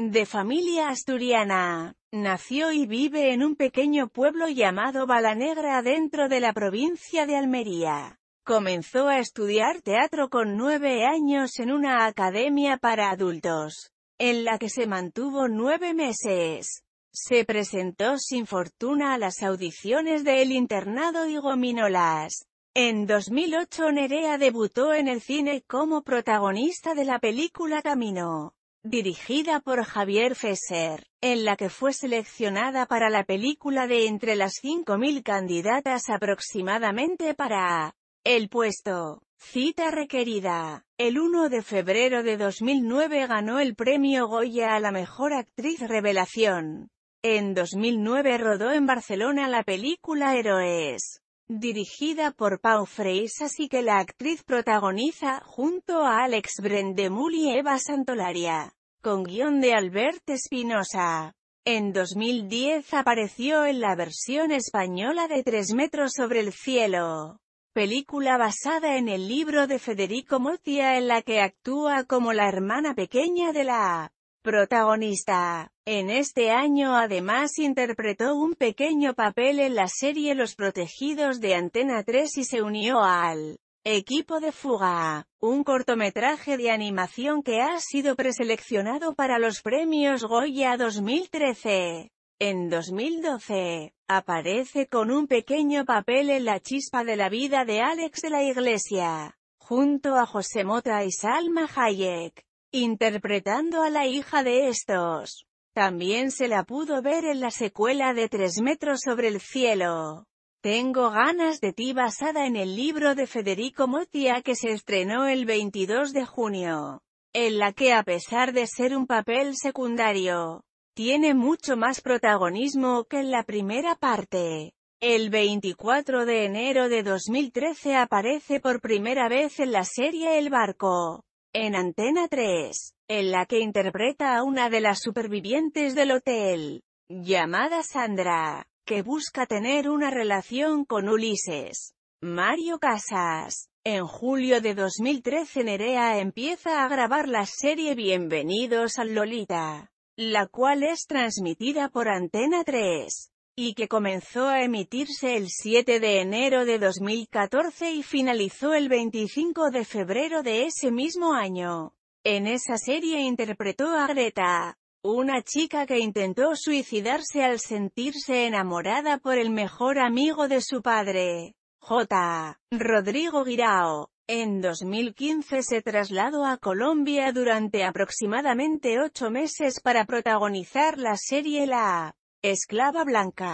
De familia asturiana, nació y vive en un pequeño pueblo llamado Balanegra dentro de la provincia de Almería. Comenzó a estudiar teatro con nueve años en una academia para adultos, en la que se mantuvo nueve meses. Se presentó sin fortuna a las audiciones de El Internado y Gominolas. En 2008 Nerea debutó en el cine como protagonista de la película Camino dirigida por Javier Fesser, en la que fue seleccionada para la película de entre las 5.000 candidatas aproximadamente para el puesto. Cita requerida. El 1 de febrero de 2009 ganó el premio Goya a la mejor actriz revelación. En 2009 rodó en Barcelona la película Héroes dirigida por Pau Freis así que la actriz protagoniza, junto a Alex Brendemul y Eva Santolaria, con guión de Albert Espinosa. En 2010 apareció en la versión española de Tres metros sobre el cielo, película basada en el libro de Federico Motia en la que actúa como la hermana pequeña de la protagonista. En este año además interpretó un pequeño papel en la serie Los Protegidos de Antena 3 y se unió al Equipo de Fuga, un cortometraje de animación que ha sido preseleccionado para los premios Goya 2013. En 2012, aparece con un pequeño papel en La chispa de la vida de Alex de la Iglesia, junto a José Mota y Salma Hayek interpretando a la hija de estos. También se la pudo ver en la secuela de Tres metros sobre el cielo. Tengo ganas de ti basada en el libro de Federico Motia que se estrenó el 22 de junio, en la que a pesar de ser un papel secundario, tiene mucho más protagonismo que en la primera parte. El 24 de enero de 2013 aparece por primera vez en la serie El Barco en Antena 3, en la que interpreta a una de las supervivientes del hotel, llamada Sandra, que busca tener una relación con Ulises. Mario Casas. En julio de 2013 Nerea empieza a grabar la serie Bienvenidos al Lolita, la cual es transmitida por Antena 3 y que comenzó a emitirse el 7 de enero de 2014 y finalizó el 25 de febrero de ese mismo año. En esa serie interpretó a Greta, una chica que intentó suicidarse al sentirse enamorada por el mejor amigo de su padre, J. Rodrigo Guirao. En 2015 se trasladó a Colombia durante aproximadamente ocho meses para protagonizar la serie La Esclava blanca.